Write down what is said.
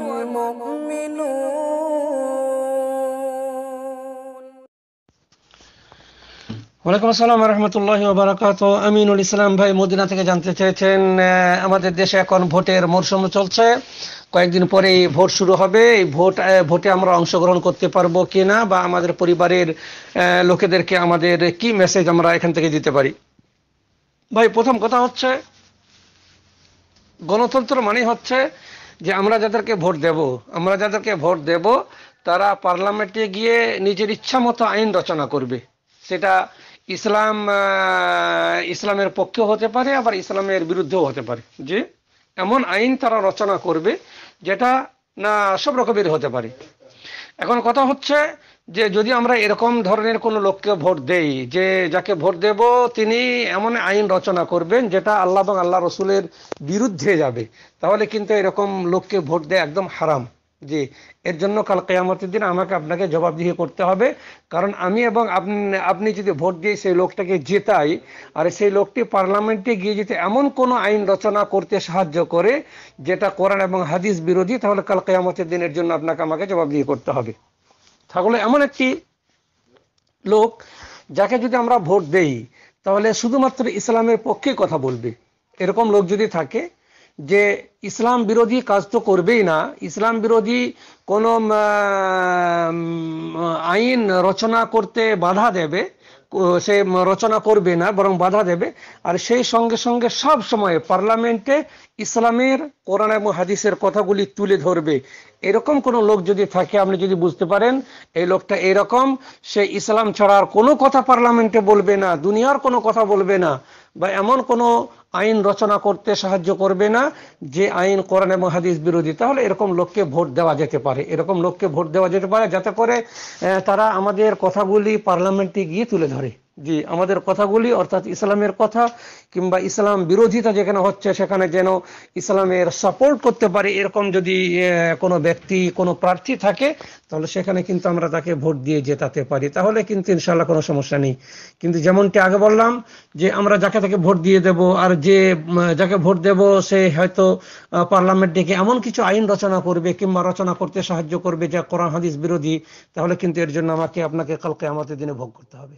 ওয়ালাইকুম আসসালাম বারাকাত আমিনুল ইসলাম ভাই মদিনা থেকে জানতে চেয়েছেন আমাদের দেশে এখন ভোটের মরশুম চলছে কয়েকদিন পরেই ভোট শুরু হবে এই ভোট ভোটে আমরা অংশগ্রহণ করতে পারবো কি না বা আমাদের পরিবারের লোকেদেরকে আমাদের কি মেসেজ আমরা এখান থেকে দিতে পারি ভাই প্রথম কথা হচ্ছে গণতন্ত্র মানে হচ্ছে যে আমরা যাদেরকে ভোট দেব আমরা যাদেরকে ভোট দেব তারা পার্লামেন্টে গিয়ে নিজের ইচ্ছা মতো আইন রচনা করবে সেটা ইসলাম ইসলামের পক্ষেও হতে পারে আবার ইসলামের বিরুদ্ধেও হতে পারে যে এমন আইন তারা রচনা করবে যেটা না সব রকমের হতে পারে এখন কথা হচ্ছে যে যদি আমরা এরকম ধরনের কোনো লোককে ভোট দেই যে যাকে ভোট দেব তিনি এমন আইন রচনা করবেন যেটা আল্লাহ এবং আল্লাহ রসুলের বিরুদ্ধে যাবে তাহলে কিন্তু এরকম লোককে ভোট দেয় একদম হারাম জি এর জন্য কাল কেয়ামতের দিন আমাকে আপনাকে জবাবদিহি করতে হবে কারণ আমি এবং আপনি যদি ভোট দিয়ে সেই লোকটাকে জেতাই আর সেই লোকটি পার্লামেন্টে গিয়ে যদি এমন কোনো আইন রচনা করতে সাহায্য করে যেটা কোরআন এবং হাদিস বিরোধী তাহলে কাল কেয়ামতের দিনের জন্য আপনাকে আমাকে জবাবদিহি করতে হবে ছাগল এমন একটি লোক যাকে যদি আমরা ভোট দেই তাহলে শুধুমাত্র ইসলামের পক্ষে কথা বলবে এরকম লোক যদি থাকে যে ইসলাম বিরোধী কাজ তো করবেই না ইসলাম বিরোধী কোনো আইন রচনা করতে বাধা দেবে সে রচনা করবে না বরং বাধা দেবে আর সেই সঙ্গে সঙ্গে সব সময় পার্লামেন্টে ইসলামের কোরআন এবং হাদিসের কথাগুলি তুলে ধরবে এরকম কোনো লোক যদি থাকে আপনি যদি বুঝতে পারেন এই লোকটা এরকম সে ইসলাম ছাড়ার কোনো কথা পার্লামেন্টে বলবে না দুনিয়ার কোনো কথা বলবে না বা এমন কোনো আইন রচনা করতে সাহায্য করবে না যে আইন কোরআন এবং হাদিস বিরোধী তাহলে এরকম লোককে ভোট দেওয়া যেতে পারে এরকম লোককে ভোট দেওয়া যেতে পারে যাতে করে তারা আমাদের কথাগুলি পার্লামেন্টে গিয়ে তুলে ধরে জি আমাদের কথাগুলি অর্থাৎ ইসলামের কথা কিংবা ইসলাম বিরোধিতা যেখানে হচ্ছে সেখানে যেন ইসলামের সাপোর্ট করতে পারে এরকম যদি কোনো ব্যক্তি কোনো প্রার্থী থাকে তাহলে সেখানে কিন্তু আমরা তাকে ভোট দিয়ে জেতাতে পারি তাহলে কিন্তু ইনশাল্লাহ কোনো সমস্যা নেই কিন্তু যেমনটি আগে বললাম যে আমরা যাকে তাকে ভোট দিয়ে দেব আর যে যাকে ভোট দেব সে হয়তো পার্লামেন্ট ডেকে এমন কিছু আইন রচনা করবে কিংবা রচনা করতে সাহায্য করবে যা কোরআন হাদিস বিরোধী তাহলে কিন্তু এর জন্য আমাকে আপনাকে কালকে আমাদের দিনে ভোগ করতে হবে